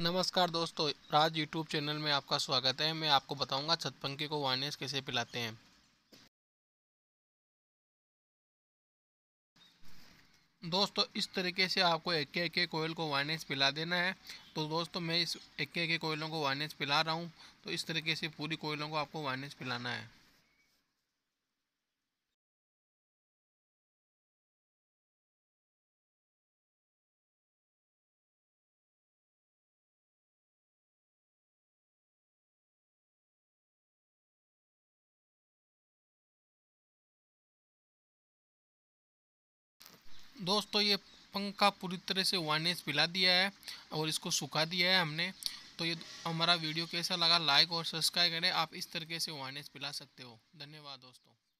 नमस्कार दोस्तों राज YouTube channel में आपका स्वागत है मैं आपको बताऊंगा छत पंखे को वार्निश कैसे पिलाते हैं दोस्तों इस तरीके से आपको एक एक कोयल को वार्निश पिला देना है तो दोस्तों मैं इस एक एक कोयलों को वार्निश पिला रहा हूँ तो इस तरीके से पूरी कोयलों को आपको वार्निश पिलाना है दोस्तों ये पंखा पूरी तरह से वार्निश पिला दिया है और इसको सुखा दिया है हमने तो ये हमारा वीडियो कैसा लगा लाइक और सब्सक्राइब करें आप इस तरीके से वार्निश पिला सकते हो धन्यवाद दोस्तों